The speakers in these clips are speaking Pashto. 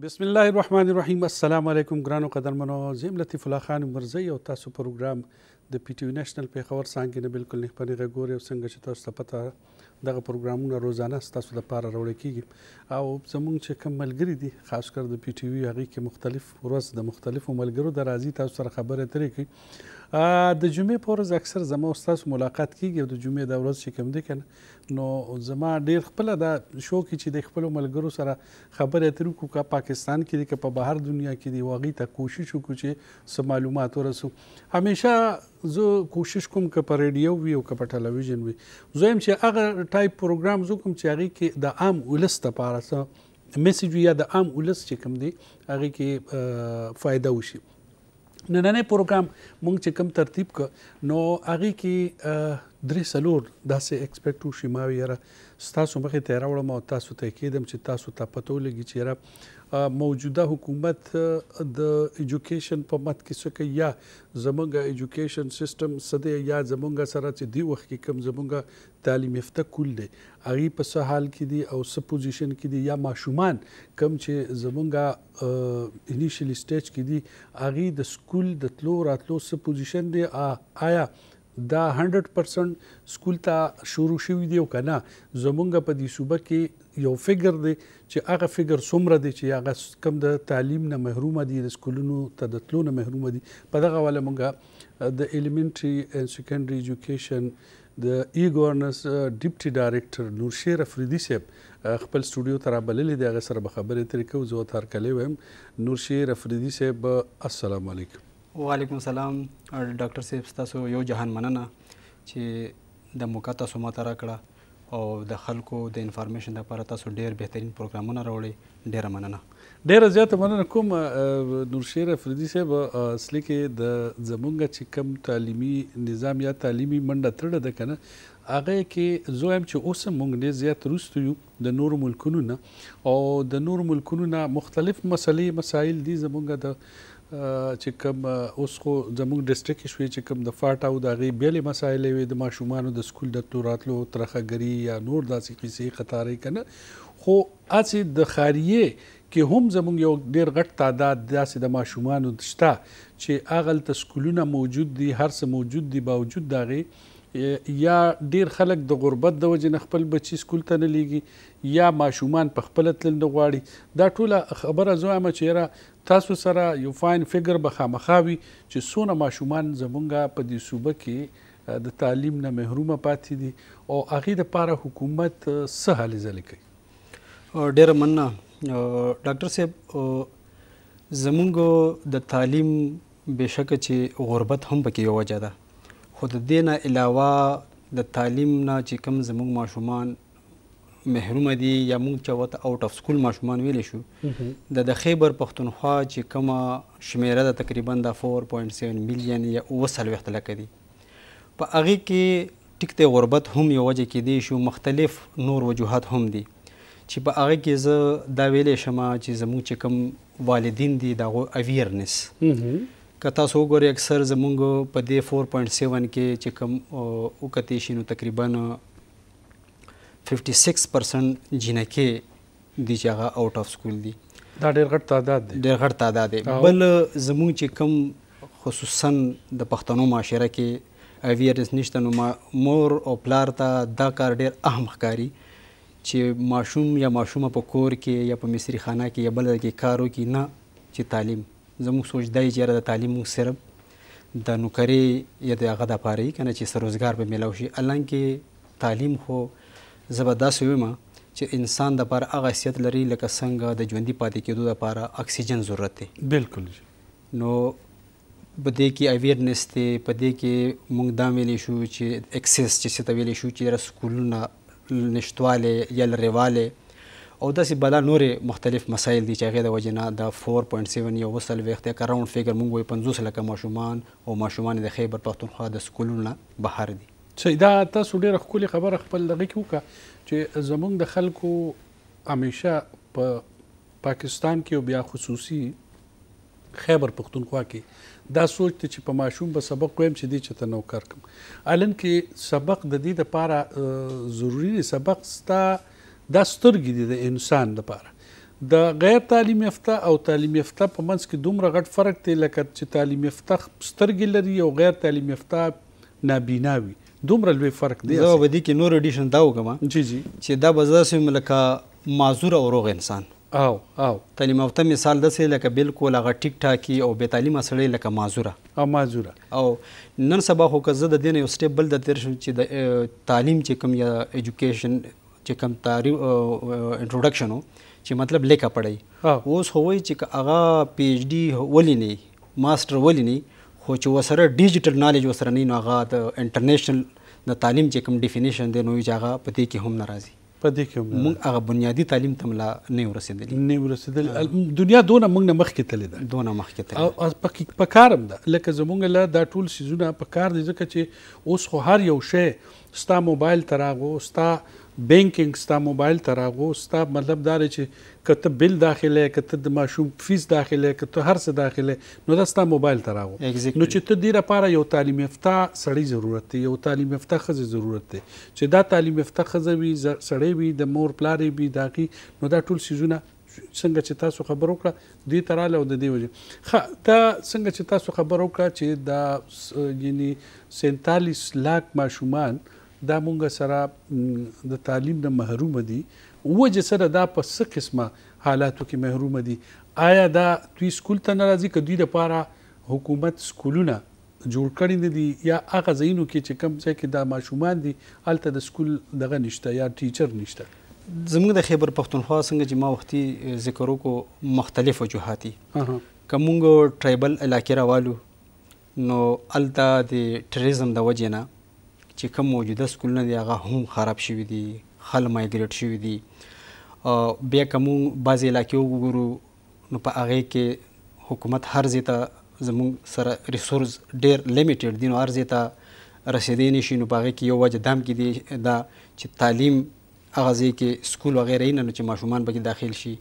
بسم الله الرحمن الرحیم السلام علیکم ګرانو قدرمنو زم لطیف الله خان مرزی او تاسو پروګرام د پی ټی یو نېشنل پیښور څنګه نه بالکل نه پنه غوړې او څنګه چې تاسو پته دغه پروګرامونه روزانه تاسو لپاره راوړل کیږي او زمونږ چې کوم ملګری دي خاص کر د پی ټی یو هغه کې مختلف ورځ د مختلفو ملګرو د راځي تاسو سره خبرې ترې کوي د جمعې په ورځ اکثر زما او ستاسو ملاقات کیږي او د جمعې د ورځ چې کوم دی که نو زما ډیر خپله دا شوق چې د خپلو ملګرو سره خبرې اترې وکړو که پاکستان کې دی که په بهر دنیا کې دی هغې ته کوشش وکړو چې څه معلومات ورسو همیشه زه کوشش کوم که په ریډیو وي او که په ټلویزیون وي زه یم چې هغه ټایپ پروګرام زه کوم چې هغې کې د عام ولس دپاره څه میسج وي یا د عام ولس چې کوم دی هغې کې فایده وشي نننې پروګرام مونږ چې کم ترتیب ک نو هغه کې درې سلور داسې ایکسپیکټو شي ما ویره تاسو مخې ته راوړم او تاسو ته کېدم چې تاسو ته پته ولګي چې را موجوده حکومت د ایجوکیشن په مت کې څه کوي یا زمونږ ایجوکیشن سیستم سده یا زمونږ سره چې دی وخت کې کم زمونږ تعلیم یافته کول دي هغه په څه حال کې دي او څه پوزیشن کې دي یا ماشومان کم چې زمونږ انیشل سټیج کې دي هغه د سکول د تلو راتلو څه پوزیشن دي آیا دا 100% سکول ته شروع شوی دی او کنه زمونږ په دې صوبه کې یو فګر دی چې هغه فګر څومره دی چې هغه کم د تعلیم نه محروم دي د سکولونو ته د تلو نه محروم دي په دغه ول مونږه د الیمنټری اند سیکنډری ایجوکیشن د ای ګورننس ډیپټي ډایریکټر نورشیر افریدی صاحب خپل سټوډیو ته رابللې دی هغه سره به خبرې ترې کوو زه تر کلې ویم نورشیر افریدی صاحب السلام علیکم وعلیکم السلام ډاکټر صاحب تاسو یو جهان مننه چې د موقع تاسو ماته راکړه او د خلکو د انفارمیشن لپاره تاسو ډیر بهترین پروګرامونه راوړي ډیره مننه ډیره زیاته مننه کوم نورشیر افریدي صاحب اصلي کې د زمونږ چې کم تعلیمي نظام یا تعلیمي منډه تړه ده کنه هغه کې زویم چې اوس مونږ ډیر زیات روستو یو د نور ملکونو نه او د نور ملکونو نه مختلف مسلې مسایل دي زمونږ د چې کوم اوس خو زموږ ډیسټریکټ کې شوی چې کوم د فاټ او د غي بیلې مسایل وي د ماشومان د سکول د توراتلو ترخهګری یا نور داسې کیسې خطرې کنه خو اسی د خاریه کې هم زموږ یو ډیر غټ تعداد داسې د ماشومان شته چې اغل تسکولونه موجود دي هر څه موجود دي باوجود دغه یا ډیر خلک د غربت د وجې نه خپل بچي سکول ته نه لیږي یا ماشومان په خپل تل نه غواړي دا ټوله خبره زو امه چې را تاسو سره یو فاین فګر به خامخاوي چې سونه ماشومان زمونږه په دې صوبه کې د تعلیم نه محرومه پاتې دي او هغه د پاره حکومت سهل ځل کوي ډیر مننه ډاکټر صاحب زمونږ د تعلیم بشکه چې غربت هم پکې وجه ده خو د دې نه علاوه د تعلیم نه چې کوم زموږ ماشومان محروم دي یا موږ چې وته اوټ اف سکول ماشومان ویل شو د د خیبر پښتونخوا چې کومه شمیره ده تقریبا د 4.7 میلیون یا وسل وخت لکه دي په هغه کې ټیکته غربت هم یو وجه کې دي شو مختلف نور وجوهات هم دي چې په هغه کې زه دا ویلې شم چې زموږ چې کوم والدین دي دا اویرنس که تاسو وګورئ اکثر زمونږ په دې 4.7 کې چې کوم وکتې شي نو تقریبا 56% جنکې دي چې هغه آوټ آف سکول دي دا ډېر غټ تعداد دی ډېر غټ تعداد دی بل زمونږ چې کوم خصوصا د پښتنو معاشره کې اویرنس نشته نو مور او پلار ته دا کار ډېر اهم ښکاري چې ماشوم یا ماشومه په کور کې یا په مصری خانه کې یا بل کې کارو کې نه چې تعلیم زموږ سوچ دی چې یاره د تعلیم صرف د نوکرۍ یا د هغه دپاره وي که نه چې څه روزګار به میلاو شي حالانکې تعلیم خو زه به داسې ویم چې انسان دپاره هغه حیثیت لري لکه څنګه د ژوندي پاتې کېدو دپاره اکسیجن ضرورت دی بالکل نو په دې کې اویرنس دی په دې کې موږ دا ویلی شو چې اکسس چې څه ته ویلی شو چې سکولونه نشتوالی یا لرېوالی او داسې بلا نورې مختلف مسایل دي چې هغې د وجې نه د 4.7 یو وسل ویښته کراوند فګر مونږ وایي پنځوس لکه ماشومان او ماشومان د خیبر پښتونخوا د سکولونو نه بهر دي صحیح دا تاسو ډېره ښکلې خبره خپل دغه کې وکړه چې زمونږ د خلکو همیشه په پاکستان کې او بیا خصوصي خیبر پښتونخوا کې دا سوچ ته چې په ماشوم به سبق وایم چې دې چته نو کار کوم الان کې سبق د دې لپاره ضروری سبق ستا دا سترګې دي د انسان لپاره د غیر تعلیم یافته او تعلیم یافته په منځ کې دومره غټ فرق دی لکه چې تعلیم یافته سترګې لري او غیر تعلیم یافته نابینا وي دومره لوی فرق دی زه به دې کې نور اډیشن دا وکړم جی جی چې دا به زه سم لکه معذور او روغ انسان او او تعلیم یافته مثال داسې لکه بالکل هغه ټیک ټاکي او بې تعلیمه سړی لکه معذوره او معذوره او نن سبا خو که زه د دې نه یو سټیپ بل د تېر شم چې د تعلیم چې کوم یا ایجوکیشن چې کم تعریف انټروډکشن چې مطلب لیکه پړی اوس هووی چې هغه پی ایچ ڈی ولی نه ماستر ولی نه خو چې وسره ډیجیټل نالج وسره نه نو هغه د انټرنیشنل د تعلیم چې کوم ډیفینیشن دی نو یې هغه په دې کې هم ناراضي په دې کې هم موږ هغه بنیادی تعلیم ته ملا نه ورسېدل نه ورسېدل دنیا دونه موږ نه مخکې تللی ده دونه مخکې تللی او په په کارم ده لکه زمونږ له دا ټول سيزونه په کار دي ځکه چې اوس خو هر یو شی ستا موبایل تراغو ستا بینکینګ ستا موبایل تر هغه ستا مطلب دا چې کته بل داخله کته د ماشوم فیس داخله کته هر څه داخله نو دا ستا موبایل تر هغه نو چې ته ډیره پاره یو تعلیم یافته سړی ضرورت دی یو تعلیم یافته خزه ضرورت دی چې دا تعلیم یافته خزه وي سړی وي د مور پلاری وي داغي نو دا ټول سيزونه څنګه چې تاسو خبر وکړه دوی تراله او د دې وجه خا دا څنګه چې تاسو خبر وکړه چې دا یعنی 47 لاک ماشومان آ, دا مونږ سره د تعلیم نه محروم دي وجه سره دا په څه قسمه حالاتو کې محروم دي آیا دا دوی سکول ته ناراضي که دوی لپاره حکومت سکولونه جوړ کړي نه دي یا هغه ځایونو کې چې کم ځای کې دا ماشومان دي هلته د سکول دغه نشته یا ټیچر نشته زموږ د خیبر پښتونخوا څنګه چې ما وختي ذکر وکړو مختلف وجوهات دي که مونږ ټرایبل علاقې راوالو نو هلته د ټریزم د وجې نه چې کوم موجوده سکولونه دي هغه هم خراب شوي دي خل مایګریټ شوي دي بیا کوم بعض علاقې وګورو نو په هغه کې حکومت هر ځای ته زموږ سره ریسورس ډیر لیمیټډ دي نو هر ځای ته رسیدې نشي نو باغې کې یو وجه دام کې دی دا چې تعلیم هغه ځای کې سکول وغیره نه نو چې ماشومان پکې داخل شي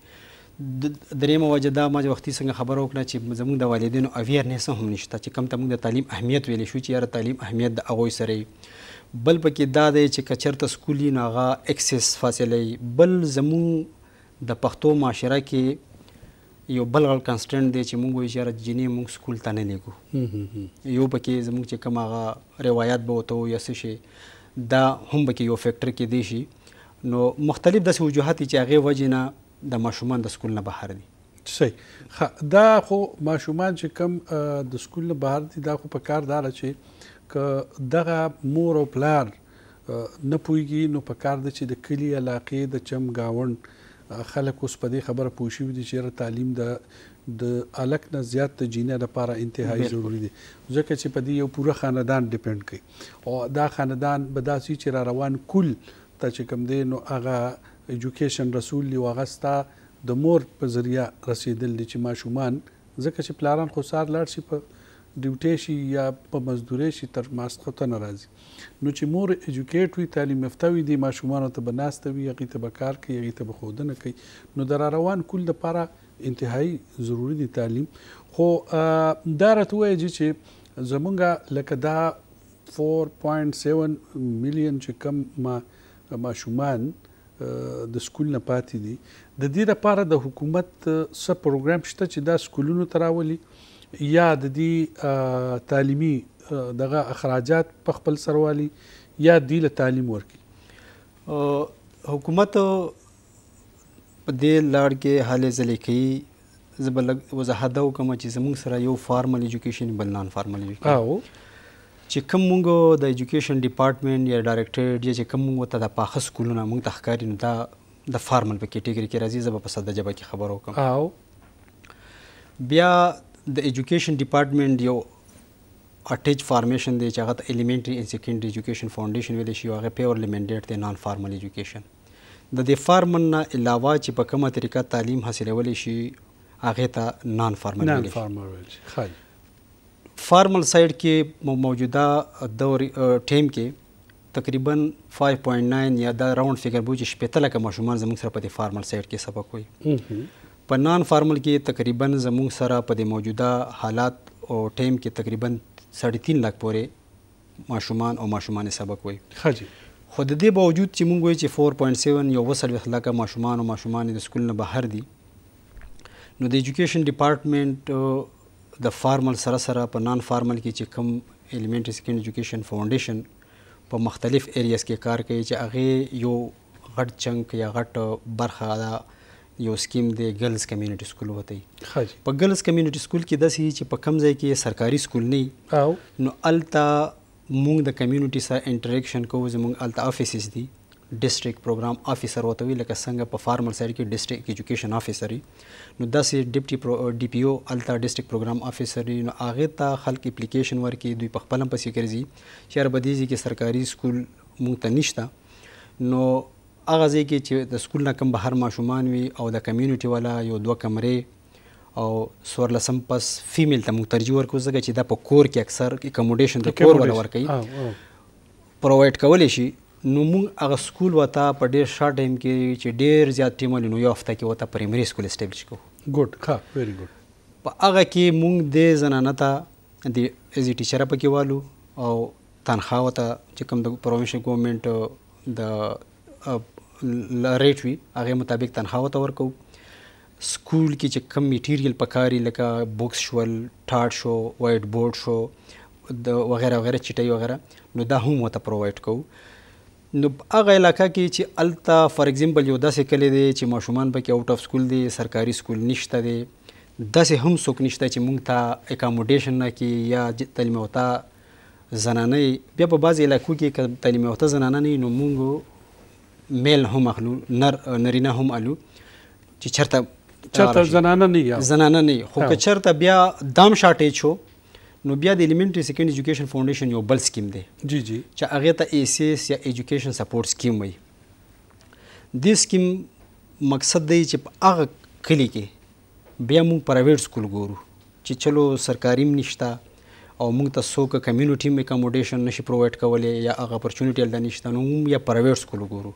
درېمه وجه دا ما وختي څنګه خبره وکړه چې زموږ د والدینو اویرنس هم نشته چې کم ته موږ د تعلیم اهمیت ویلې شو چې یاره تعلیم اهمیت د هغوی سره بل پکې دا دی چې کچرته سکولي ناغه اکسس فاصله بل زمو د پښتو معاشره کې یو بل غل کنسټنټ دی چې موږ اشاره جنې موږ سکول ته نه لګو یو پکې زموږ چې کوم هغه روایت به وته یا څه شي دا هم پکې یو فیکٹر کې دی شي نو مختلف د وجوهات چې هغه وجنه د ماشومان د سکول نه بهر دي صحیح دا خو ماشومان چې کم د سکول نه بهر دي دا خو په کار دار چې که دغه مور او پلار نه پويږي نو په کار د چې د کلی علاقې د چم گاوند خلک اوس په دې خبره پوه شي دي چې تعلیم د د الک نه زیات د جینه لپاره انتهایی ضروری دي ځکه چې په دې یو پوره خاندان ډیپند کوي او دا خاندان به داسې چې را روان کل ته چې کم دی نو هغه ایجوکیشن رسول دی واغستا د مور په ذریعہ رسیدل چې ماشومان ځکه چې پلاران خو سار لاړ شي په ډیوټي شي یا په مزدوري شي تر ماسخته ناراضي نو چې مور اډوکیټ وي تعلیم یافته وي د ماشومان ته بناسته وي هغه ته به کار کوي هغه ته به خودنه کوي نو در روان کول لپاره انتهایی ضروری دی تعلیم خو دا راته وایي چې زمونږ لکه دا 4.7 میلیون چې کم ما ماشومان د سکول نه پاتې دي د دې لپاره د حکومت څه پروګرام شته چې دا سکولونو تراولي یا د دې تعلیمي دغه اخراجات په خپل سروالي یا د له تعلیم ورکی حکومت په دې لار کې حالې ځلې کوي زبل وضاحت وکم چې زموږ سره یو فارمل اډوکیشن بل نان فارمل اډوکیشن چې کوم موږ د اډوکیشن ډپارټمنټ یا ډایرکټریټ چې کوم موږ ته د پاخه سکولونه موږ ته ښکاری نه دا د فارمل په کټګوري کې راځي زب په ساده جبه کې خبر وکم او بیا د ایجوکیشن ډپارټمنټ یو اټیچ فارمیشن دی چې هغه ته الیمنټري اند سیکنډري ایجوکیشن فاونډیشن ویل شي هغه پیورلی منډیټ دی نان فارمل ایجوکیشن د دې فارمل نه علاوه چې په کومه طریقه تعلیم حاصلول شي هغه ته نان فارمل ویل شي نان فارمل ویل شي خای فارمل سایډ کې موجوده دور ټیم کې تقریبا 5.9 یا دا راوند فیګر بوجي شپته لکه ماشومان زموږ سره په دې فارمل سایډ کې سبق وي په نان فارمل کې تقریبا زموږ سره په د موجوده حالات او ټیم کې تقریبا 3.5 لک پورې ماشومان او ماشومان سبق وي خاجي خو د دې باوجود چې مونږ وایو چې 4.7 یو وسل وخلاقه ماشومان او ماشومان د سکول نه بهر دي نو د ایجوکیشن ډپارټمنټ د فارمل سره سره په نان فارمل کې چې کم الیمنټری سکول ایجوکیشن فاونډیشن په مختلف ایریاز کې کار کوي چې هغه یو غټ چنک یا غټ برخه ده یو سکیم دی ګرلز کمیونټي سکول وته په ګرلز کمیونټي سکول کې داسې چې په کم ځای کې سرکاري سکول نه نو التا مونږ د کمیونټي سره انټریکشن کوو زمونږ التا افیسز دي ډیسټریکټ پروګرام افیسر وته وی لکه څنګه په فارمل سایډ کې ډیسټریکټ ایجوکیشن افیسر نو داسې ډیپټي ډی پی او التا ډیسټریکټ پروګرام افیسر نو هغه ته خلک اپلیکیشن ورکې دوی په خپلم پسې ګرځي شهر بدیزي کې سرکاري سکول مونږ ته نشته نو هغه ځای کې چې د سکول نه کم بهر ماشومان وي او د کمیونټي والا یو دوه کمرې او سورلسم پس فیمیل ته موږ ترجیح ورکوو ځکه چې دا په کور کې اکثر اکوموډیشن د کور ولا ورکوي پرووایډ کولی شي نو موږ هغه سکول وتا په ډېر شارټ ټایم کې چې ډېر زیات ټیم ولینو یو هفته کې وتا پرایمري سکول اسټابلیش کوو ګډ ښه ویری ګډ په هغه کې مونږ د زنانه ته د ایز ټیچر په کې والو او تنخواه ته چې کوم د پرووینشل ګورنمنت د ریټ وي هغه مطابق تنخواه ته ورکو سکول کې چې کم میټیریل پکاري لکه بوکس شول ټاټ شو وایټ بورډ شو د وغیرہ وغیرہ چټي وغیرہ نو دا هم وته پرووایډ کوو نو هغه علاقہ کې چې التا فار ایگزامپل یو داسې کلی دی چې ماشومان پکې اوټ اف سکول دی سرکاري سکول نشته دی داسې هم څوک نشته چې مونږ ته اکاموډیشن نه کې یا تعلیم یافته زنانه بیا په بعض علاقو کې تعلیم یافته زنانه نه نو مونږ میل هم اخلو نر نرینه هم الو چې چرته چرته زنانه نه یا زنانه نه خو که چرته بیا دام شارټیج شو نو بیا د الیمنټری سیکنډ ایجوکیشن فاونډیشن یو بل سکیم دی جی جی چې هغه ته ایس ایس یا ایجوکیشن سپورټ سکیم وي دې سکیم مقصد دی چې هغه کلی کې بیا موږ پرایویټ سکول ګورو چې چلو سرکاري نشتا او موږ ته څوک کمیونټي میکاموډیشن نشي پرووایډ کولای یا هغه اپورتونټی لدا نشته نو یا پرایویټ سکول ګورو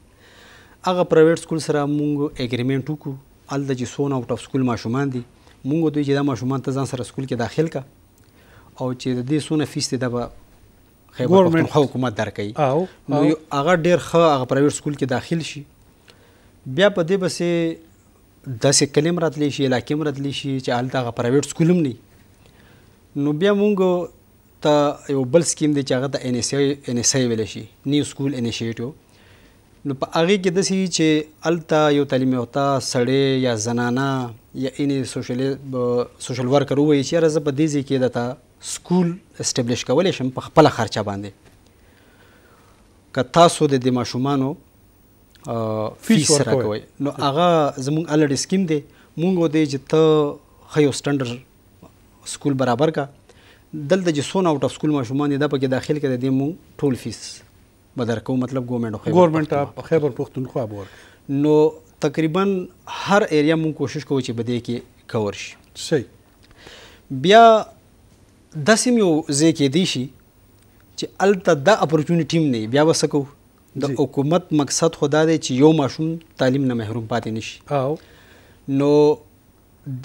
هغه پرایویټ سکول سره مونږ اګریمنت وکړو الته چې سون اوټ اف سکول ماشومان دي مونږ دوی چې دا ماشومان ته ځان سره سکول کې داخل کا او چې د دې سونه فیس ته د خیبر پښتونخوا حکومت درکې نو هغه ډیر ښه هغه پرایویټ سکول کې داخل شي بیا په دې بسې داسې کلم راتلی شي علاقې م راتلی شي چې هلته هغه پرایویټ سکول هم نی نو بیا مونږ ته یو بل سکیم دی چې هغه ته ان ایس ای ویلی شي نیو سکول انیشیټیو نو په هغه کې د سی چې التا یو تعلیم یافته سړی یا زنانه یا اني سوشل سوشل ورکر وایي چې راز په دې کې دتا سکول استابلیش کولای شم په خپل خرچه باندې که تاسو د د ماشومانو فیس راکوي نو هغه زمونږ الډ سکیم دی مونږ و دې چې ته خيو سټانډر سکول برابر کا دلته چې سون اوټ اف سکول ماشومان دا پکې داخل کړي دي مونږ ټول فیس به درکو مطلب ګورنمنت خو ګورنمنت اپ خیبر پختونخوا بور نو تقریبا هر ایریا مون کوشش کوو چې بده کې کور شي صحیح بیا داسې یو ځای کې دی شي چې الته دا اپورتونټی نه بیا وسکو د حکومت مقصد خدا دی چې یو ماشوم تعلیم نه محروم پاتې نشي نو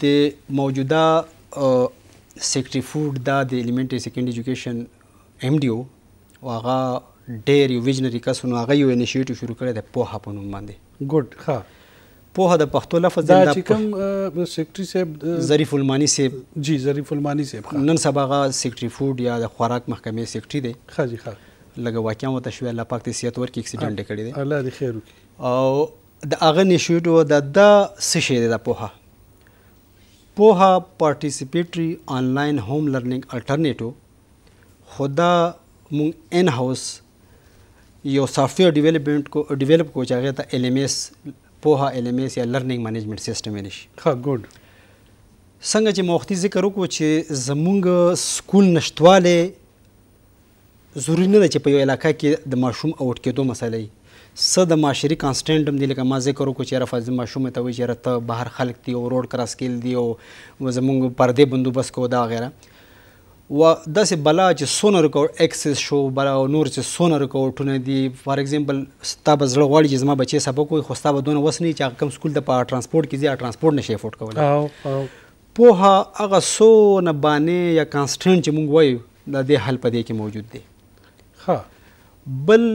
د موجوده سیکټری فوډ دا د الیمنټری سیکنډ ایجوکیشن ایم ډی او واغه ډېر یو ویژنری کسونو هغه یو انیشیټیو شروع کړی د پوهه په نوم باندې ګډ ها پوهه د پښتو لفظ دا چې کوم سیکرټري صاحب ظریف المانی صاحب جی ظریف المانی صاحب نن سبا هغه سیکرټري فوډ یا د خوراک محکمې سیکرټري دی ښه جی ښه لګه واقعا وته شوی الله پاک دې صحت ورکړي اکسیډنټ کړی دی الله دې خیر وکړي او د هغه انیشیټیو د د څه شی دی د پوهه پوها پارټیسیپیټری آنلاین هوم لرننګ الټرنیټیو خدا مونږ ان هاوس یو سافټویر ډیولپمنٹ کو ډیولپ کو چې هغه ته ال ام اس پوها ال ام اس یا لرننګ منیجمنت سیستم نشي ها ګډ څنګه چې موختي ذکر وکړو چې زمونږ سکول نشټواله ضروری نه ده چې په یو علاقې کې د ماشوم اوټ کېدو مسلې څه د معاشري کانسټنټ هم دی لکه ما ذکر وکړو چې یاره فاضل ماشوم ته وایي چې یاره ته بهر خلک دي او روډ کراس کېل دي او زمونږ پردې بندوبست کوو دا غیره و داسې بلا چې سونه رکاوټ اکسس شو بلا نور چې سونه رکاوټونه دي فار एग्जांपल ستا به زړه غواړي چې زما بچي سبق وي خو ستا به دونه وسني چې کم سکول د په ترانسپورت کې ځي ترانسپورت نشي افورد کولای پوها هغه سونه باندې یا کانسټنټ چې مونږ وایو د دې حل په دې کې موجود دی ها بل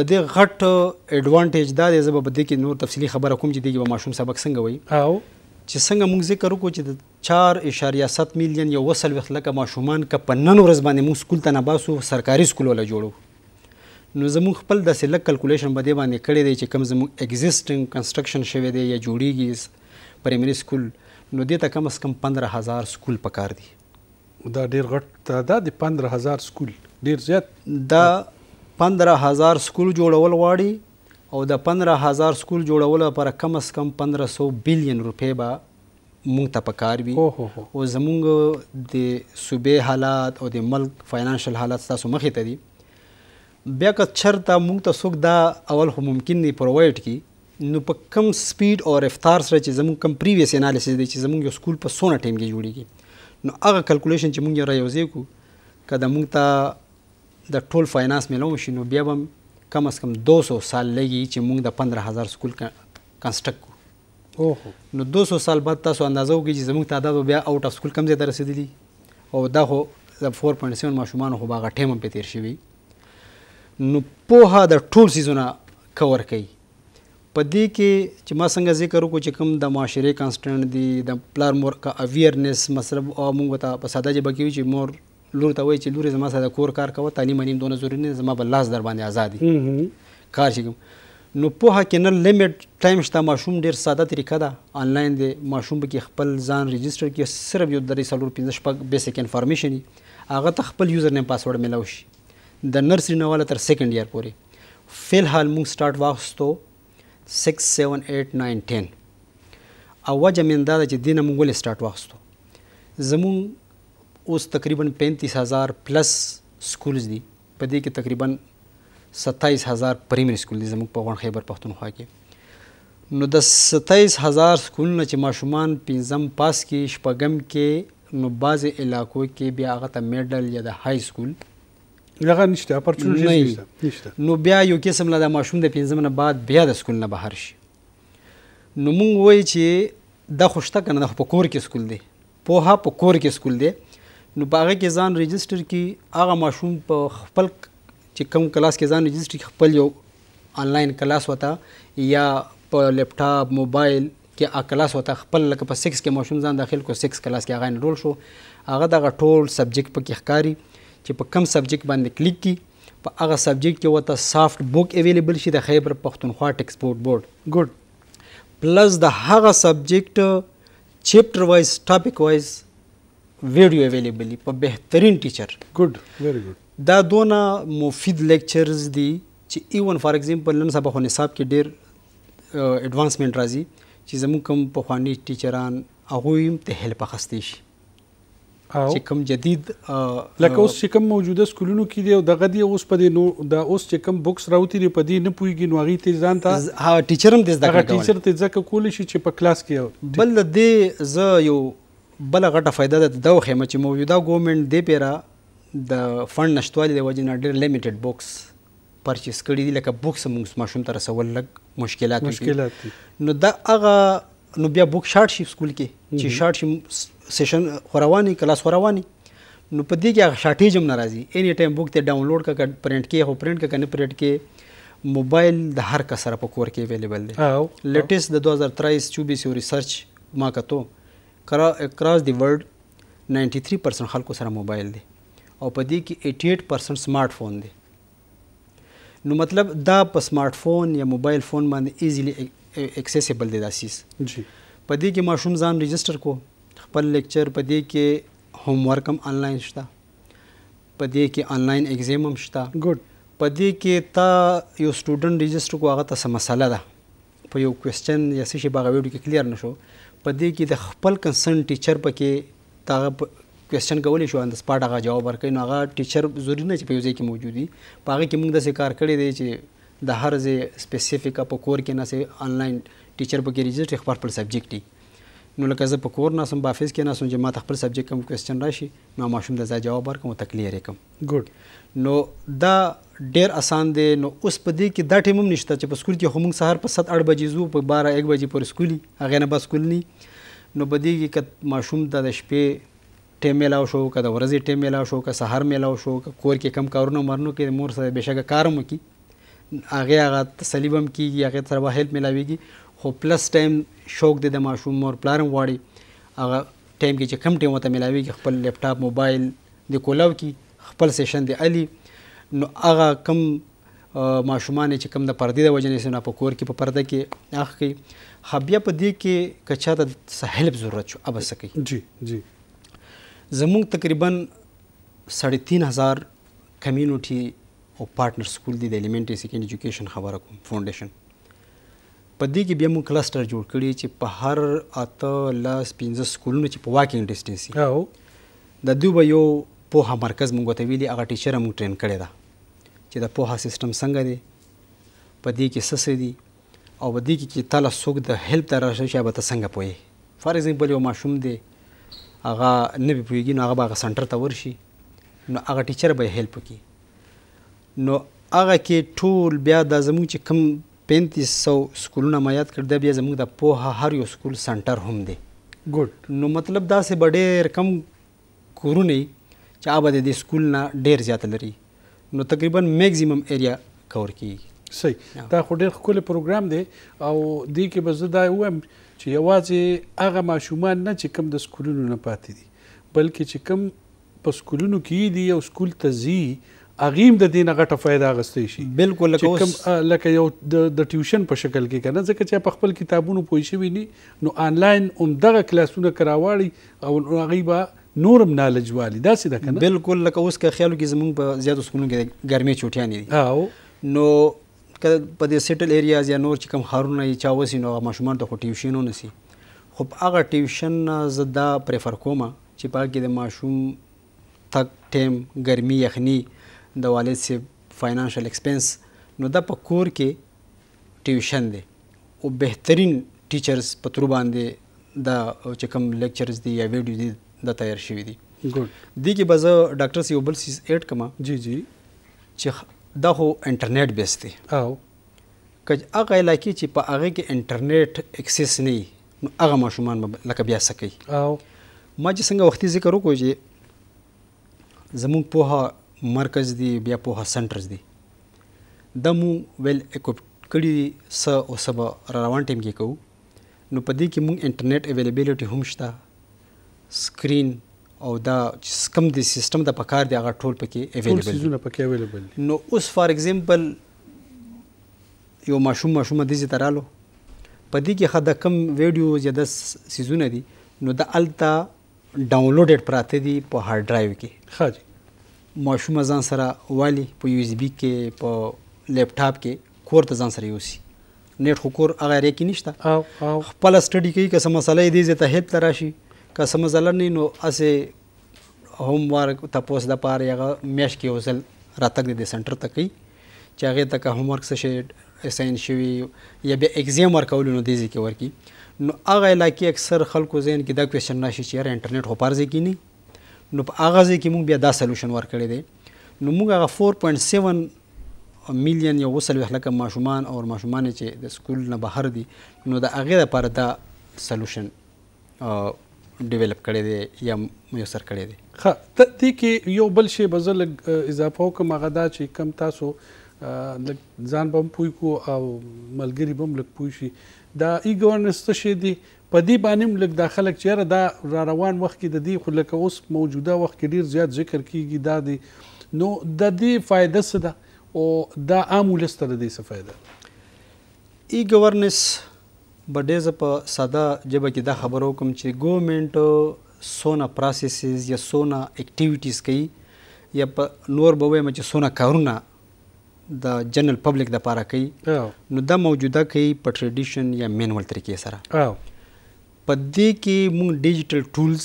د دې غټ اډوانټیج دا دی زه به په دې کې نور تفصیلی خبره کوم چې دغه ماشوم سبق څنګه وایي چې څنګه موږ ذکر وکړو چې د 4.7 میلیون یو وسل وخت لکه ماشومان ک په نن ورځ باندې موږ سکول ته نه باسو سرکاري سکول ولا جوړو نو زموږ خپل د سلک کلکولیشن باندې باندې کړی دی چې کم زموږ اگزیسټینګ کنستراکشن شوی دی یا جوړیږي پرایمری سکول نو دې ته کم از کم 15000 سکول پکار دی دا ډیر غټ تعداد دی 15000 سکول ډیر زیات دا 15000 سکول جوړول غواړي او د 15000 سکول جوړول لپاره کم از کم 1500 بلین روپۍ به مونږ ته پکار وي او زمونږ د صوبې حالات او د ملک فاینانشل حالات تاسو مخې ته دي بیا که چرته مونږ ته څوک دا اول خو ممکن دی پرووایډ کړي نو په کم سپیډ او رفتار سره چې زمونږ کم پریویس انالیسس دی چې زمونږ یو سکول په سونه ټیم کې جوړیږي نو هغه کلکولیشن چې مونږ یې رايوځې کو کله مونږ ته د ټول فاینانس ملو شي نو بیا هم کم از کم 200 سال لګي چې موږ د 15000 سکول کنسټرکټ کو اوه نو 200 سال بعد تاسو اندازه وکړئ چې زموږ تعداد بیا اوټ اف سکول کم ځای ته رسیدلی او دا خو د 4.7 ماشومان خو باغه ټیم په تیر شوی نو په دا ټول سیزونه کور کوي په دې کې چې ما څنګه ذکر وکړو چې کوم د معاشري کانسټنټ دی د پلار مور کا اویرنس مطلب او موږ ته په ساده ژبه کې چې مور لور ته وایي چې لورې زما سره د کور کار کوه تعلیم انیم دونه ضروري نه زما به لاس در باندې آزادي کار چې نو پوهه کې نه لیمټ ټایم شته ماشوم ډیر ساده طریقه ده آنلاین دی ماشوم به کې خپل ځان ريجستره کې صرف یو درې سلور پنځه شپږ بیسیک انفارمیشن هغه ته خپل یوزر نیم پاسورډ ملو شي د نرسري نه والا تر سیکنډ ایئر پورې فیل حال مونږ سٹارټ واغستو 6 7 8 9 10 او وجه من دا چې دینه مونږ ولې سٹارټ واغستو زمونږ اوس تقریبا 35000 پلس سکولز دي په دې کې تقریبا 27000 پرایمري سکول دي زموږ په وړ خیبر پښتونخوا کې نو د 27000 سکول نه چې ماشومان پنځم پاس کې شپږم کې نو بعض علاقو کې بیا هغه ته میډل یا د های سکول لغه نشته اپورتونټیز نشته نشته نو بیا یو قسم لا د ماشوم د پنځم نه بعد بیا د سکول نه بهر شي نو مونږ وای چې د خوشته کنه د په کور کې سکول دی په ها په کور کې سکول دی نو باغه کې ځان ريجستره کی هغه ماشوم په خپل چې کم کلاس کې ځان ريجستره خپل یو آنلاین کلاس وتا یا په لپټاپ موبایل کې ا کلاس وته خپل لکه په 6 کې ماشوم ځان داخل کو 6 کلاس کې هغه انرول شو هغه دغه ټول سبجیکټ پکې ښکاری چې په کم سبجیکټ باندې کلیک کی په هغه سبجیکټ کې وته سافټ بوک اویلیبل شي د خیبر پختونخوا ټیکسپورت بورډ ګډ پلس د هغه سبجیکټ چپټر وایز ټاپک وایز ویډیو اویلیبلی په بهترین ټیچر ګډ ویری ګډ دا دونه مفید لیکچرز دي چې ایون فار ایگزامپل نن سبا خو نصاب کې ډیر ایڈوانسمنت راځي چې زموږ کوم په خواني ټیچران هغه هم ته هلپ اخستې شي چې کوم جدید لکه اوس چې کوم موجوده سکولونو کې دی او دغه دی اوس په دې نو دا اوس چې کوم بوکس راوتی دی په دې نه پويږي نو هغه ته ځان ته ها ټیچر هم دې زده کوي ټیچر ته ځکه کول شي چې په کلاس کې بل دې ز یو بل غټه فائدہ ده دا خو چې موجوده ګورنمنت دی پیرا د فند نشټوالي د وجې نه ډېر لیمیټډ بوکس پرچیز کړي دي لکه بوکس موږ ماشوم تر سوال لګ مشکلات مشکلات نو دا هغه نو بیا بوک شارټ شي سکول کې چې شارټ شي سیشن خورواني کلاس خورواني نو په دې کې هغه شارټیج هم ناراضي اني ټایم بوک ته ډاونلوډ کا پرنٹ کې هو پرنٹ کا کنه پرنٹ کې موبایل د هر کسر په کور کې اویلیبل دی لیټیسټ د 2023 24 ریسرچ ما کتو اکراس دی ورلد 93% خلکو سره موبایل دی او په دې کې 88% سمارټ فون دی نو مطلب دا په سمارټ فون یا موبایل فون باندې ایزیلی اکسیسیبل دی دا سیس جی په دې کې ماشوم ځان ريجستره کو خپل لیکچر په دې کې هوم ورک هم انلاین شته په دې کې انلاین ایگزام هم شته ګډ په دې کې تا یو سټوډنټ ريجستره کو هغه ته مسله ده په یو کوېسچن یا څه شي باغ ویډیو کې کلیر نشو په دې کې د خپل کنسرن ټیچر پکې دا کوېشن کولې شو ان د سپاټ هغه جواب ورکړي نو هغه ټیچر ضروري نه چې په یوځای کې موجودي په هغه کې موږ د کار کړی دی چې د هر ځای سپیسیفیک په کور کې نه سي انلاین ټیچر پکې ريجسټر خپل پر سبجیکټ دی نو لکه زه په کور ناسم په افیس کې ناسم چې ما خپل سبجیکټ کوم کوېسچن راشي نو ماشوم د ځای جواب ورکوم او تکلیف کوم ګډ نو دا ډیر اسان دی نو اوس په دې کې دا ټیم هم نشته چې په سکول کې هم سهار په 7 8 بجې زو په 12 1 بجې پر سکولي هغه نه بس کول نه نو بدیږي ک ماشوم د شپې ټیم میلاو شو که د ورځې ټیم میلاو شو که سهار میلاو شو که کور کې کم کارونه مرنو کې مور سره بشکه کارم وکي هغه هغه تسلیب هم کیږي هغه سره به هیلپ ملاویږي خو پلس ټایم شوق دی د ماشوم مور پلارم واړي هغه ټایم کې چې کم ټایم وته ملاويږي خپل لپټاپ موبایل د کولاو کې خپل سیشن دی علي نو هغه کم ماشومان چې کم د پردې د وجنې سنا په کور کې په پرده کې اخ کې خبیا په دې کې کچا ته هلپ ضرورت شو اب سکی جی جی زموږ تقریبا 3.5000 کمیونټي او پارټنر سکول دی د الیمنټري سیکنډ ایجوکیشن خبره کوم فاونډیشن په دې کې بیا موږ کلسټر جوړ کړی چې په هر اته لاس 15 سکولونو چې په واکینګ ډیسټنس او د دوی به یو په هغه مرکز موږ ته ویلي هغه ټیچر موږ ټرین کړی دا چې د پوها سیستم څنګه دی په دې کې سسې دي او په دې کې چې تاسو څوک د هیلپ ته راشه چې به تاسو څنګه پوي فار ایگزامپل یو ماشوم دی هغه نه پويږي نو هغه به سنټر ته ورشي نو هغه ټیچر به هیلپ کوي نو هغه کې ټول بیا د زموږ چې کم 3500 سکولونه ما یاد کړ د بیا زموږ د پوها هر یو سکول سنټر هم دی ګډ نو مطلب دا سه ډېر کم کورونه چې آباد دي سکول نه ډېر زیات لري نو تقریبا میکزیمم ایریا کور کیږي صحیح دا خو ډېر ښکلی پروګرام دی او دې کې به زه دا ووایم چې یوازې هغه ماشومان نه چې کم د سکولونو نه پاتې دي بلکې چې کم په سکولونو کې دي او سکول ته ځي اغیم د دینه غټه فایده غستې شي بالکل لکه لکه یو د ټیوشن په شکل کې کنه ځکه چې په خپل کتابونو پوي شوی ني نو آنلاین اومدغه کلاسونه کراواړي او غیبه نورم نالج والی دا سیده کنه بالکل لکه اوس که خیالو کې زمونږ په زیاتو سکولونو کې ګرمي چوټیان دي او نو که په دې سیټل ایریاز یا نور چې کوم هارونه یې چاوسی نو ماشومان ته ټیوشن نه سي خو هغه ټیوشن زدا پریفر کوم چې پاکه د ماشوم تک ټیم ګرمي یخني د والد سی فاینانشل ایکسپنس نو دا په کور کې ټیوشن دی او بهترین ټیچرز په تر باندې دا چې کوم لیکچرز دي یا ویډیو دي دا تیار شوی دي ګډ دي کې بزه ډاکټر سی اوبل سیس 8 کما جی جی چې دا هو انټرنیټ بیس دی او کج هغه علاقې چې په هغه کې انټرنیټ اکسس نه نو هغه ماشومان لکه بیا سکی او ما چې څنګه وختي ذکر وکړو چې زموږ په مرکز دی بیا په سنټرز دی د مو ویل اکوپ کړي دي س او سبا روان ټیم کې کوو نو پدې کې مونږ انټرنیټ اویلیبিলিټي هم شته سکرین او دا کم دی سیستم د پکار دی هغه ټول پکې اویلیبل ټول سيزونه پکې اویلیبل نو اوس فار ایگزامپل یو ماشوم ماشوم د زی ترالو پدې کې خا د کم ویډیوز یا د سیزونه دي نو د التا ډاونلوډډ پراته دي په هارد ډرایو کې ها جی ماشوم ځان سره والی په یو اس بي کې په لیپټاپ کې کور ته ځان سره یوسي نیټ خو کور هغه ری کې نشته او او خپل سټډي کوي که سم مسله دې زه ته هیت تراشي که سم ځل نه نو اسه هوم ورک تاسو د پاره هغه میش کې وصل راتګ دې سنټر ته کوي چې هغه ته که هوم ورک څه اساین شوی یا به اگزام ورکول نو دې ځکه ورکی نو هغه علاقې اکثر خلکو ذهن کې دا کوېشن نشي چې انټرنیټ هو پارځي کې نه نو په هغه ځای کې موږ بیا دا سلوشن ورکړی دی نو موږ هغه 4.7 میلیون یو وسل لکه ماشومان او ماشومان چې د سکول نه بهر دي نو د هغه لپاره دا سلوشن ډیولپ کړی دی یا میسر کړی دی ښه ته دې کې یو بل شی به زه لږ اضافه وکړم هغه دا چې کم تاسو لږ ځان به هم پوه کړو او ملګري به هم لږ پوه شي دا ای ګورننس څه شی دی په دې باندې ملک داخله چیرې دا را روان وخت کې د دې خو لکه اوس موجوده وخت کې ډیر زیات ذکر کیږي دا دی نو د دې فائدہ څه ده او دا عام ولسته د دې څه فائدہ ای گورننس بډیز په ساده جبه کې دا خبرو کوم چې ګورنمنت سونا پروسیسز یا سونا اکټیویټیز کوي یا په نور به وایم چې سونا کارونه د جنرال پبلک د پاره کوي نو دا موجوده کوي په ټریډیشن یا مینوال طریقې سره په دې کې موږ ډیجیټل ټولز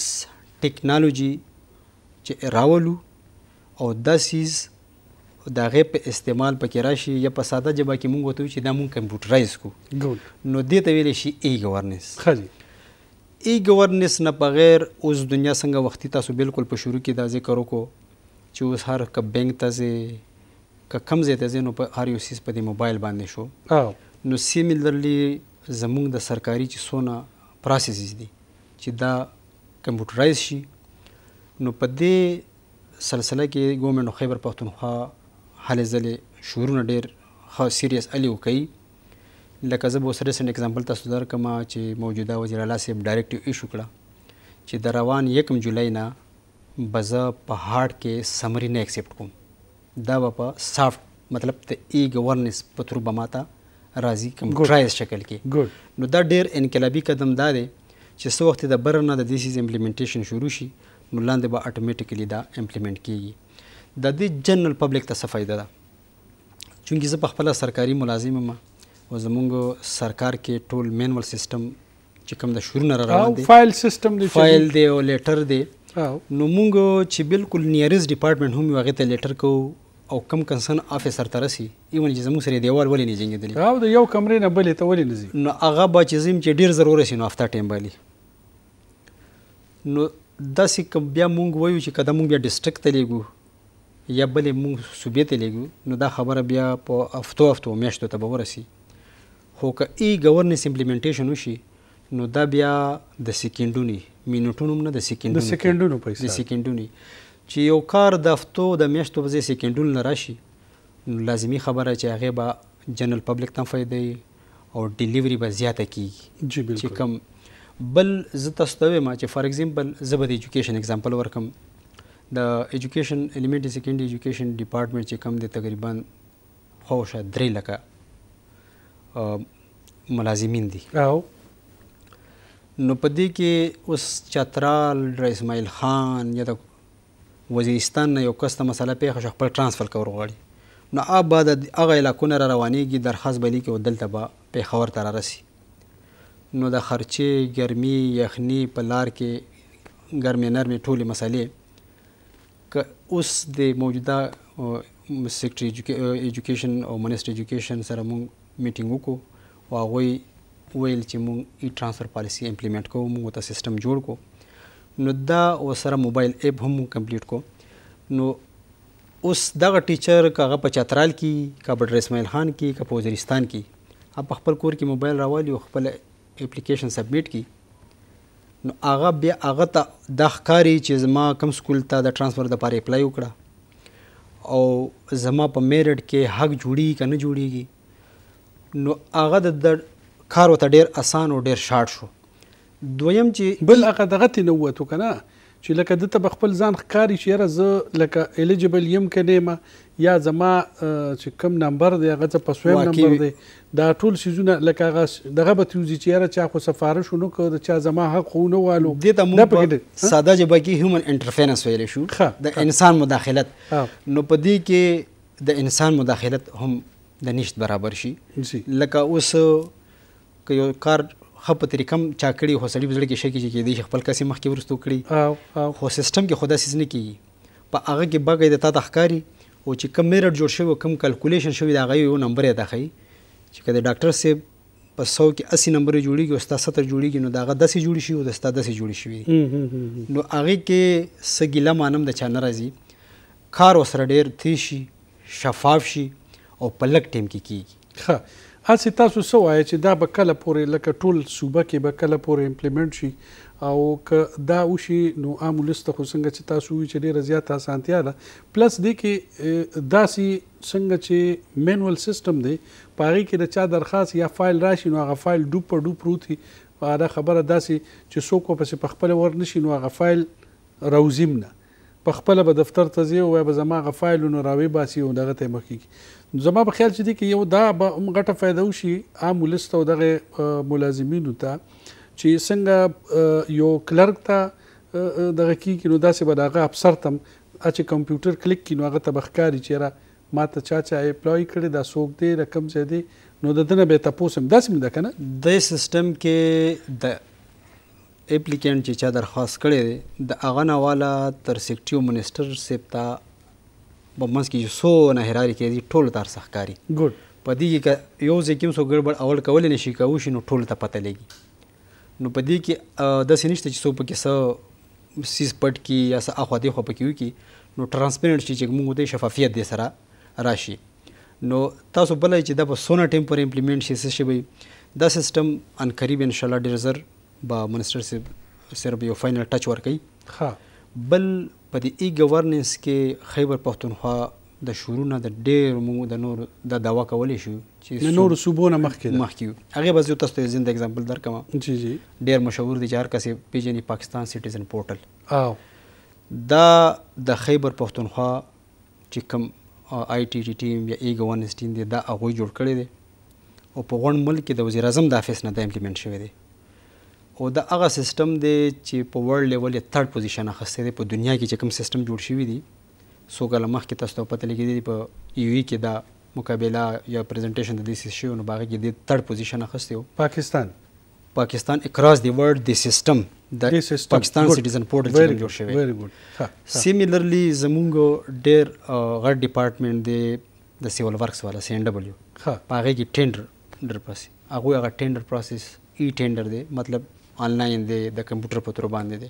ټیکنالوژي چې راولو او داسیز دا غي په استعمال پکې راشي یا په ساده جبا کې مونږ وته چې دا مونږ کمپیوټرایز کو نو دې ته ویل شي ای گورننس خالي ای گورننس نه بغیر اوس دنیا څنګه وختي تاسو بالکل په شروع کې دا ذکر وکړو چې اوس هر ک بینک ته زی ک کم زی ته نو په هر یو سیس په دی موبایل باندې شو نو سیمیلرلی زمونږ د سرکاري چې سونه پروسیسز دي چې دا کمپیوټرایز شي نو په دې سلسله کې ګورنمنت خیبر پښتونخوا حالې ځلې شورونه ډېر خاص سیریس الی وکي لکه زه به سره سن اگزامپل تاسو در کوم چې موجوده وزیر اعلی صاحب ډایرکټیو ایشو کړه چې د روان 1 جولای نه بزه په هارد کې سمری نه ایکسپټ کوم دا په سافټ مطلب ته ای گورننس په تر بماته راځي کمپټرایز شکل کې نو دا ډیر انقلابي قدم دا دی چې څو وخت د بر نه د دیسیز امپلیمنټیشن شروع شي نو لاندې به اتوماتیکلی دا امپلیمنٹ کیږي د دې جنرال پبلک ته څه فائدہ ده چونکی زه په خپل سرکاري ملازم ما او زمونږ سرکار کې ټول مینول سیستم چې کوم د شروع نه راوړل دي فایل سیستم دی فایل دی او لیټر دی نو مونږ چې بالکل نیرز ډپارټمنټ هم هغه ته لیټر کوو او کم کنسن افیسر سرته رسی ایون چې زموږ سره دیوال ولې نه جنګېدلی او د یو کمرې نه بلې ته ولې نه ځي نو هغه به چې زم چې ډیر ضرور شي نو افتا ټیم بالي نو داسې کوم بیا مونږ وایو چې کله مونږ بیا ډیسټریکټ ته لګو یا بلې مونږ صوبې ته لګو نو دا خبره بیا په افتو افتو میاشتو ته به ورسی خو که ای گورننس امپلیمنټیشن وشي نو دا بیا د سکندونی منټونو نه د سکندونی د سکندونو پیسې د سکندونی چې یو کار د هفتو د میاشتو په ځای سیکنډونه راشي نو لازمی خبره چې هغه به جنرال پبلک ته فائدې او ډیلیوری به زیاته کیږي چې کم بل زه تاسو ته ما چې فار ایگزامپل زبر ایجوکیشن ایگزامپل ورکم د ایجوکیشن الیمنټری سیکنډری ایجوکیشن ډپارټمنټ چې کم دی تقریبا خو شه درې لکه ملازمین دي او نو پدې کې اوس چترال اسماعیل خان یا د وزیرستان نه یو کس ته مسله پیښه شو خپل ترانسفر کول غواړي نو آب بعد هغه علاقونه را روانېږي درخواست به لیکي او دلته به پېښور ته رارسي نو د خرچې ګرمي یخني په لار کې ګرمې نرمې ټولې مسلې که اوس د موجوده سیکټري ایجوکیشن او منسټر ایجوکیشن سره مونږ میټینګ وکړو او هغوی ویل چې مونږ ای ترانسفر پالیسي امپلیمنٹ کوو مونږ ته سیستم جوړ کوو نو دا وسره موبایل اپ هم کمپلیټ کو نو اوس دغه ټیچر کغه په چترال کې کا بدر اسماعیل خان کې کا وزیرستان کې اپ خپل کور کې موبایل راوالي او خپل اپلیکیشن سبمیټ کی نو هغه بیا هغه ته د ښکاری چې زما کم سکول ته د ترانسفر د پاره اپلای وکړه او زما په میرټ کې حق جوړی کنه جوړیږي نو هغه د کار وته ډیر اسان او ډیر شارټ شو دویم چې بل هغه دغه تنوت کنه چې لکه د ته خپل ځان ښکاری چې یاره زه لکه الیجیبل یم کنه ما یا زما چې کم نمبر دی هغه ته پسویم نمبر دی دا ټول سيزونه لکه هغه دغه به توزي چې یاره چا خو سفارش ونو کو د چا زما حق ونه والو د ته موږ ساده جبه کې هیومن انټرفیرنس ویل شو د انسان مداخلت نو پدې کې د انسان مداخلت هم د نشت برابر شي لکه اوس که یو کار خپ طریقم چا کړی هو سړی بزړه کې شکی چې کېدی شي خپل کسي مخکې ورستو کړی خو سیستم کې خدا سیس نه کیږي په هغه کې بګې د تا د ښکاری او چې کم میرټ جوړ شوی کم کیلکولیشن شوی دا غي یو نمبر یې داخی چې کله ډاکټر سیب په 100 کې 80 نمبر جوړیږي او 70 جوړیږي نو داغه 10 جوړی شي او د 10 جوړی شي نو هغه کې سګیله مانم د چا ناراضي کار وسره ډیر تھی شي شفاف شي او په لک ټیم کې کیږي ښه هڅې تاسو څه وایي چې دا به کله پورې لکه ټول صوبه کې به کله پورې امپلیمنټ شي او که دا وشي نو عام لست خو څنګه چې تاسو وی چې ډیره زیاته اسانتیا ده پلس دی کې داسي څنګه چې مینوال سیستم دی پاره کې د چا درخواست یا فایل راشي نو هغه فایل ډوب په ډوب پروتي دا خبره داسي چې څوک په خپل ور نشي نو هغه فایل روزیم نه په خپل به دفتر ته ځي او به زما غ فایلونه راوي باسي او دغه ته مخکې زما په خیال چې دی کې یو دا به هم غټه فایده وشي عام لست او دغه ملازمینو ته چې څنګه یو کلرک ته دغه کې نو داسې به دغه افسر تم چې کمپیوټر کلیک کینو هغه ته بخکاری چیرې ما ته چا چا اپلای کړي دا سوق دی رقم چې دی نو د دنه به تاسو هم داسې مده کنه د سیستم کې د اپلیکنټ چې چا درخواست کړی دی د هغه نه والا تر سیکټیو منسټر سیب ته په منځ کې چې څو نهراري کې دي ټول تر سخکاري ګډ په دې کې یو ځکه سو ګړبړ اول کول نه شي کاوه شنو ټول ته پته لګي نو په دې کې د سینشته چې سو په کې سو سیس پټ کی یا سه اخو دی خو په کې وي کې نو ترانسپیرنٹ چې موږ ته شفافیت دې سره راشي نو تاسو بلای چې د په سونه ټیم پر امپلیمنٹ شي څه شي دا سیستم ان قریب ان شاء الله ډیر زر با منسټر صاحب صرف یو فاینل ټچ ورکړي ها بل په دې ای گورننس کې خیبر پښتونخوا د شورونه د ډیر مو د نور د داوا کولې شو چې نور صوبونه مخکې مخکې هغه به زه تاسو ته زنده اگزامپل درکم جی جی ډیر مشهور دي چې هر کس پیژني پاکستان سټیزن پورټل او دا د خیبر پښتونخوا چې کوم آی ټی ټی ټیم یا ای گورننس ټیم دی دا هغه جوړ کړی دی او په غون ملک کې د وزیر اعظم د افیس نه دا امپلیمنٹ شوی دی خو دا هغه سیستم دی چې په ورلد لیول یې تھرد پوزیشن اخیستی دی په دنیا کې چې کوم سیستم جوړ شوی دی څو کاله مخکې تاسو ته پته لګېدی دی په یو ای e کې دا مقابله یا پریزنټیشن د دې شی نو باغې کې د تھرد پوزیشن اخیستی و پاکستان پاکستان اکراس دی ورلد دی سیستم د پاکستان سټیزن پورټل چې جوړ شوی ویری ګډ سیمیلرلی زمونږ ډیر غټ ډپارټمنټ دی د سیول ورکس والا سی ان ډبلیو ها پاغه کې ټینډر ډر پروسس هغه هغه ټینډر پروسس ای ټینډر دی مطلب آنلاین دی د کمپیوټر په تور باندې دی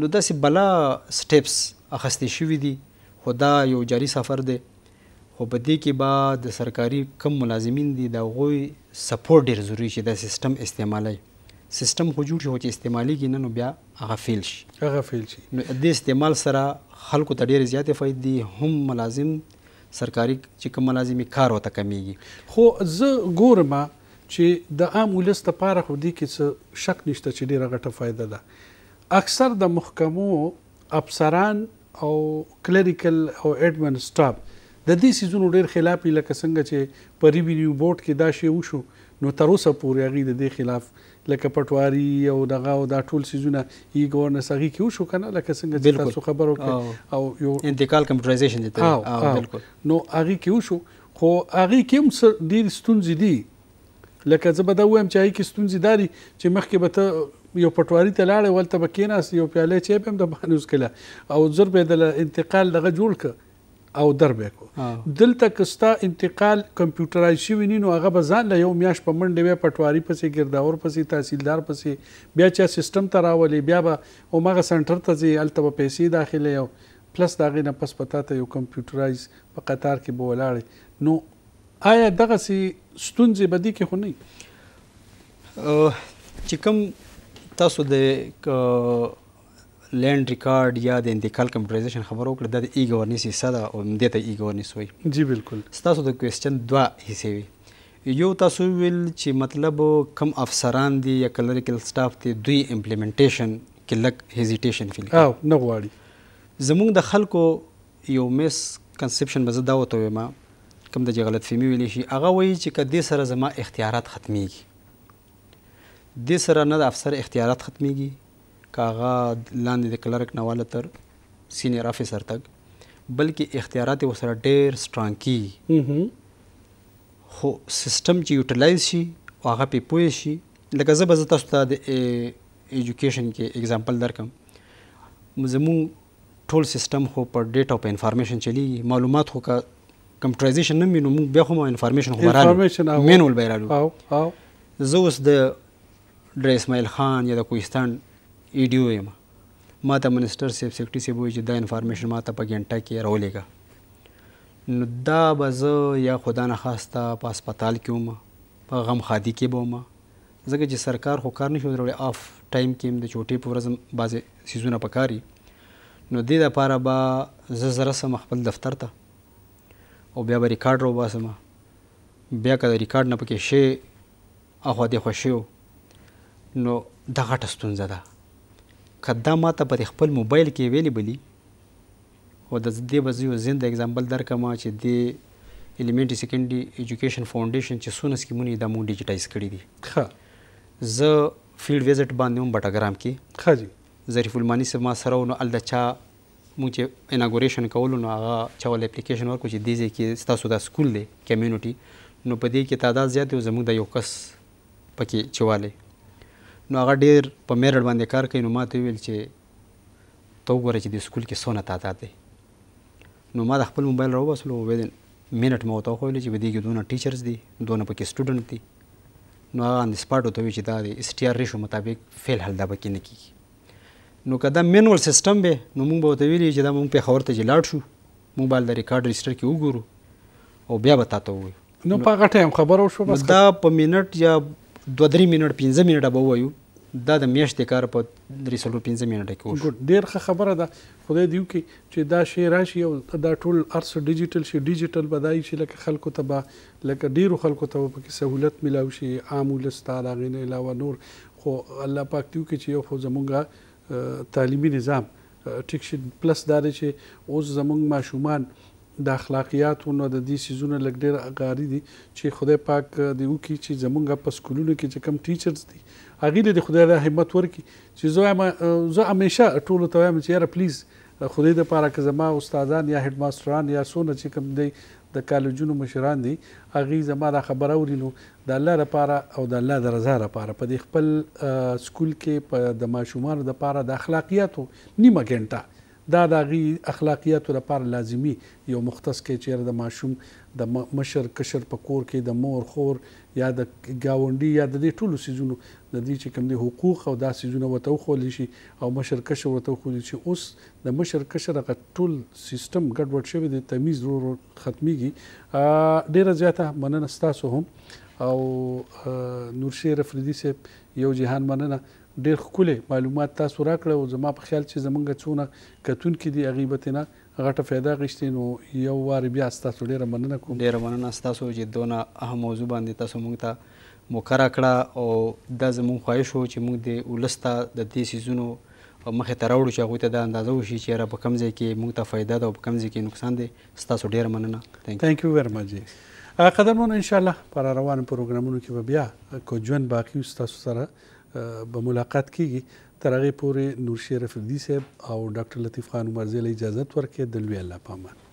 نو داسې بلا سټیپس اخستې شوې دي خو دا یو جاری سفر دی خو په دې کې به د سرکاري کم ملازمین دي د غوي سپورټ ډیر ضروری شي د سیستم استعمالي سیستم خو جوړ شي چې استعمالي کې نن بیا هغه فیل شي هغه فیل شي نو د استعمال سره خلکو ته ډیر زیاتې فائدې هم ملازم سرکاري چې کوم ملازمي کار وته کمیږي خو زه ګورم چې د عام ولس لپاره خو دې کې څه شک نشته چې ډیره غټه فایده ده اکثر د محکمو افسران او کلریکل او اډمن سټاف د دې سيزونو ډیر خلاف لکه څنګه چې په ریوینیو بورډ کې دا شی وشو نو تر اوسه پورې هغه د دې خلاف لکه پټواري او دغه او دا ټول سيزونه ای ګورنس هغه کې وشو کنه لکه څنګه چې تاسو خبرو کې او یو انتقال کمپیوټرایزیشن دي او بالکل نو هغه کې وشو خو هغه کې هم ډیر ستونزې دي لکه زه به دا ووایم چې هغې کې ستونزې دا دي چې مخکې به ته یو پټواري ته لاړې هلته به کېناست یو پیالی چای به هم درباندې وڅکله او زر به یې دله انتقال دغه جوړ که او در به کو دلته کستا انتقال کمپیوټرایز شوی نه نو هغه به ځان له یو میاش په منډه وی پټواری پسې ګرداور پسې تحصیلدار پسې بیا چې سیستم ته راولي بیا به او ماغه سنټر ته ځي الته به پیسې داخله یو پلس دا غینه پس پتا ته یو کمپیوټرایز په قطار کې به ولاړ نو آیا دغه سي ستونزې بدی کې خو نه چې کوم تاسو د لینډ ریکارډ یا د انتقال کمپټایزیشن خبرو کړ د ای گورننس حصہ ده او د ته ای گورننس وي جی بالکل تاسو د کوېسچن دوا حصے وي یو تاسو ویل چې مطلب کم افسران دي یا کلریکل سټاف دي دوی امپلیمنټیشن کې لک هیزیټیشن فیل او نه غواړي زموږ د خلکو یو مس کنسپشن مزه دا وته ما کوم د غلط فهمي ویلې شي هغه وایي چې کدې سره زما اختیارات ختمیږي د سره نه د افسر اختیارات ختمیږي کاغه لاندې د کلرک نه والا تر سینیئر افسر تک بلکې اختیارات وسره ډېر سترانګ کی خو سیستم چې یوټیلایز شي هغه په پوه شي لکه زه به زه تاسو ته د ایجوکیشن کې اگزامپل درکم زمو ټول سیستم خو پر ډیټا او په انفارمیشن چلی معلومات خو که کمپیوټرایزیشن نه مینو موږ بیا خو انفارمیشن خو راغلی مینول به راغلی او او زه اوس د ډر اسماعیل خان یا د کوهستان ایډیو یم ما ته منسټر سیب سیکټري سیب وایي چې دا انفارمیشن ما ته په ګنټه کې راولېږه نو دا به زه یا خدا نه خواسته په هسپتال کې وم په غم خادي کې به وم ځکه چې سرکار خو کار نشو دروړي اف ټایم کې د چوټي په ورځ بعضې سیزونه پکاري نو دې لپاره به زه زره سم خپل دفتر ته او بیا به ریکارډ رو باسم بیا که د ریکارډ نه پکې شی اخوا دی خوشیو نو دا غټه ستونزه ده کدا ما ته په خپل موبایل کې ویلی بلی او د دې بزیو زنده اگزامپل درکما چې دی الیمنټری سیکنډری ایجوکیشن فاونډیشن چې سونه سکیمونه د مو ډیجیټایز کړی دي ښه ز فیلډ ویزټ باندې هم بټاګرام کې ښه جی ظریف المانی سما سره نو ال د چا مونږ چې اناګوریشن کولو نو هغه چا ول اپلیکیشن ورکړو چې دیزه کې ستاسو د سکول دی کمیونټي نو په دې کې تعداد زیات او زموږ د یو کس پکې چواله نو هغه ډیر په میرړ باندې کار کوي نو ماته ویل چې تو وګوره چې د سکول کې سونه تعداد دی نو ما د خپل موبایل راوباسلو ویدن منټ مو ته خویل چې بدیګ دونه ټیچرز دي دونه پکې سټوډنټ دي نو هغه ان سپاټو ته وی چې دا د اس ټي آر ریشو مطابق فیل حل دا پکې نه کیږي نو که دا مینول سیستم به نو موږ به ورته ویلي چې دا موږ پېښور ته چې لاړ شو موږ به د ریکارډ رجسټر کې وګورو او بیا به تاته ووایو نو په هغه ټایم خبر شو بس دا په منټ یا دوه درې منټ پنځه منټه به ووایو دا د میاشتې کار په درې سلو پنځه منټه کې وشو ډېر ښه خبره ده خدای دې وکړي چې دا شی راشي او دا ټول ارس ډیجیټل شي ډیجیټل بدای شي لکه خلکو ته به لکه ډیرو خلکو ته پکې سہولت ملاوي شي عام ولستا دا غینې علاوه نور خو الله پاک دې وکړي چې یو خو زمونږه تعلیمي نظام ټیک شي پلس دا چې اوس زمونږ ماشومان د اخلاقیاتو نو د دې سيزونه لګ ډېر اغاری دي چې خدای پاک دې وکړي چې زمونږ په سکولونو کې چې کم ټیچرز دي هغه دې خدای را همت ورکړي چې زه هم زه همیشه ټول ته وایم چې یاره پلیز خدای د پاره که زما استادان یا هډ ماستران یا سونه چې کم دی د کالجونو مشران دي هغه زما دا خبره اوري نو د الله لپاره او د الله د رضا لپاره په دې خپل سکول کې د ماشومان لپاره د اخلاقیاتو نیمه ګنټه دا د اخلاقیاتو لپاره لازمی یو مختص کې چیرې د ماشوم د مشر کشر په کور کې د مور خور یا د گاونډي یا د دې ټولو سيزونو د دې چې کوم دي حقوق او دا سيزونه وته خو شي او مشر کشر وته خو شي اوس د مشر کشر غ ټول سیستم ګډوډ شوی د تمیز ورو ختميږي ډیره زیاته مننه ستاسو هم او نورشیر افریدی صاحب یو جهان مننه ډېر ښکلې معلومات تاسو راکړه او زما په خیال چې زمونږ څونه کتونکي دي هغې به نه غټه فایده اخیستې نو یو وار بیا ستاسو ډېره مننه کوم ډېره مننه ستاسو چې دونه اهم موضوع باندې تاسو موږ ته مقره کړه او دا زموږ خواهش و چې موږ د ولس ته د دې سیزونو مخې ته راوړو چې هغوی ته دا اندازه وشي چې یاره په کوم ځای کې موږ ته فایده ده او په کوم ځای کې نقصان دی ستاسو ډېره مننه تھینک یو ویری مچ قدرمن ان شاء الله پر روان پروګرامونو کې به بیا کو ژوند باقی تاسو سره به ملاقات کیږي تر هغه پورې نور شیر افندي صاحب او ډاکټر لطیف خان عمرزی له اجازه ورکړي د لوی الله پامان